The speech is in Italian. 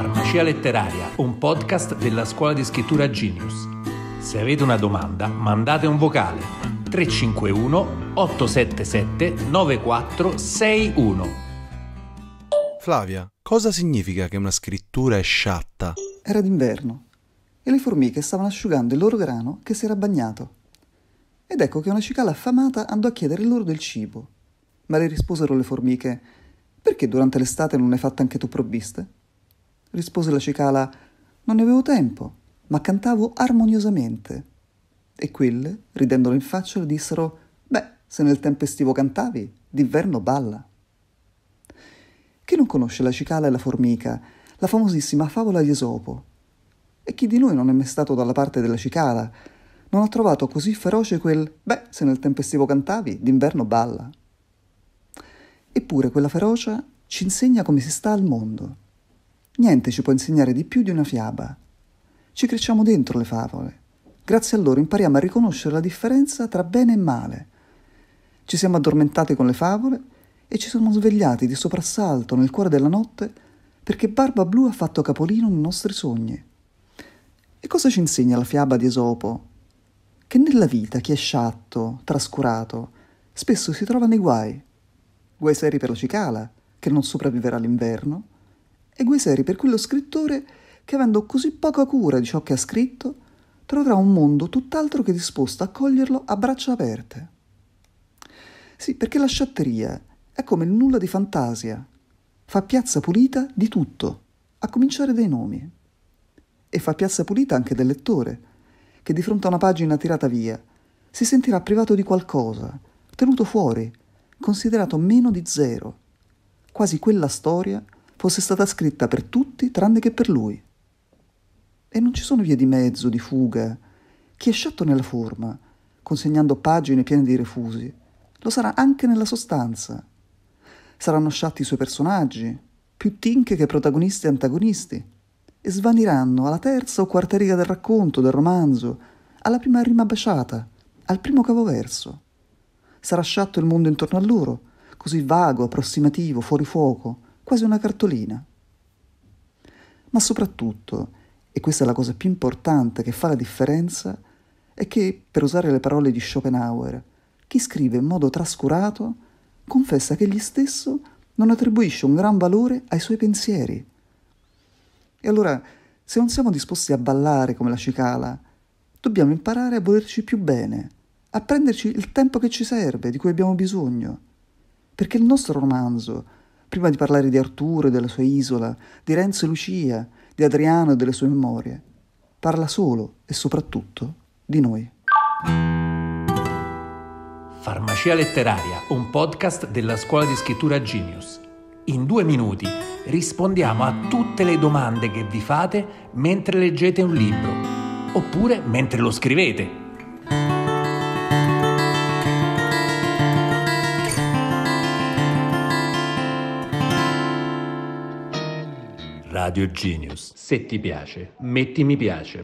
Farmacia Letteraria, un podcast della scuola di scrittura Genius. Se avete una domanda, mandate un vocale 351 877 9461. Flavia, cosa significa che una scrittura è sciatta? Era d'inverno e le formiche stavano asciugando il loro grano che si era bagnato. Ed ecco che una cicala affamata andò a chiedere loro del cibo. Ma le risposero le formiche: Perché durante l'estate non ne hai fatte anche tu provviste? rispose la cicala. Non ne avevo tempo, ma cantavo armoniosamente. E quelle, ridendolo in faccia, le dissero: Beh, se nel tempo estivo cantavi, d'inverno balla. Chi non conosce la cicala e la formica, la famosissima favola di Esopo? E chi di noi non è mai stato dalla parte della cicala? Non ha trovato così feroce quel beh, se nel tempestivo cantavi, d'inverno balla. Eppure quella ferocia ci insegna come si sta al mondo Niente ci può insegnare di più di una fiaba. Ci cresciamo dentro le favole. Grazie a loro impariamo a riconoscere la differenza tra bene e male. Ci siamo addormentati con le favole e ci siamo svegliati di soprassalto nel cuore della notte perché Barba Blu ha fatto capolino nei nostri sogni. E cosa ci insegna la fiaba di Esopo? Che nella vita chi è sciatto, trascurato, spesso si trova nei guai. Guai seri per la cicala, che non sopravviverà l'inverno, e Guiseri per quello scrittore che avendo così poca cura di ciò che ha scritto, troverà un mondo tutt'altro che disposto a coglierlo a braccia aperte. Sì, perché la sciatteria è come il nulla di fantasia, fa piazza pulita di tutto, a cominciare dai nomi. E fa piazza pulita anche del lettore, che di fronte a una pagina tirata via si sentirà privato di qualcosa, tenuto fuori, considerato meno di zero. Quasi quella storia fosse stata scritta per tutti tranne che per lui. E non ci sono vie di mezzo, di fuga. Chi è sciatto nella forma, consegnando pagine piene di refusi, lo sarà anche nella sostanza. Saranno sciatti i suoi personaggi, più tinche che protagonisti e antagonisti, e svaniranno alla terza o quarta riga del racconto, del romanzo, alla prima rima baciata, al primo capoverso. Sarà sciatto il mondo intorno a loro, così vago, approssimativo, fuori fuoco, quasi una cartolina. Ma soprattutto, e questa è la cosa più importante che fa la differenza, è che, per usare le parole di Schopenhauer, chi scrive in modo trascurato confessa che egli stesso non attribuisce un gran valore ai suoi pensieri. E allora, se non siamo disposti a ballare come la cicala, dobbiamo imparare a volerci più bene, a prenderci il tempo che ci serve, di cui abbiamo bisogno, perché il nostro romanzo, prima di parlare di Arturo e della sua isola, di Renzo e Lucia, di Adriano e delle sue memorie. Parla solo e soprattutto di noi. Farmacia letteraria, un podcast della scuola di scrittura Genius. In due minuti rispondiamo a tutte le domande che vi fate mentre leggete un libro, oppure mentre lo scrivete. Radio Genius. Se ti piace, metti mi piace.